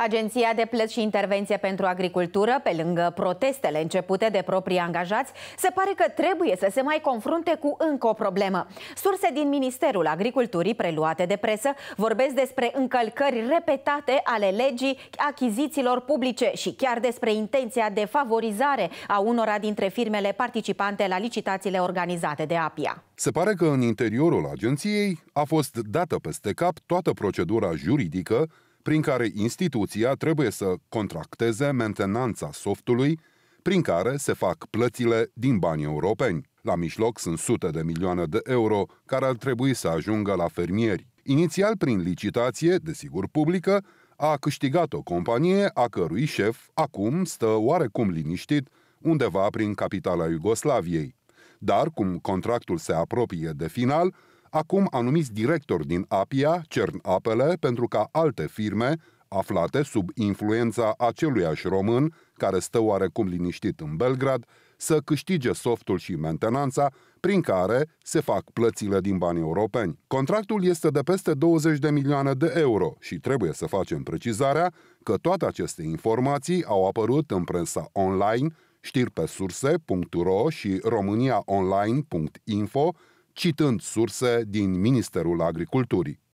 Agenția de Plăți și Intervenție pentru Agricultură, pe lângă protestele începute de proprii angajați, se pare că trebuie să se mai confrunte cu încă o problemă. Surse din Ministerul Agriculturii, preluate de presă, vorbesc despre încălcări repetate ale legii achizițiilor publice și chiar despre intenția de favorizare a unora dintre firmele participante la licitațiile organizate de APIA. Se pare că în interiorul agenției a fost dată peste cap toată procedura juridică prin care instituția trebuie să contracteze mentenanța softului, prin care se fac plățile din bani europeni. La mijloc sunt sute de milioane de euro care ar trebui să ajungă la fermieri. Inițial prin licitație, desigur publică, a câștigat o companie a cărui șef acum stă oarecum liniștit undeva prin capitala Iugoslaviei. Dar, cum contractul se apropie de final, acum anumiți directori din Apia cern apele pentru ca alte firme, aflate sub influența aceluiași român, care stă oarecum liniștit în Belgrad, să câștige softul și mentenanța, prin care se fac plățile din banii europeni. Contractul este de peste 20 de milioane de euro și trebuie să facem precizarea că toate aceste informații au apărut în presa online, știrpesurse.ro pe surse.ro și romaniaonline.info, citând surse din Ministerul Agriculturii.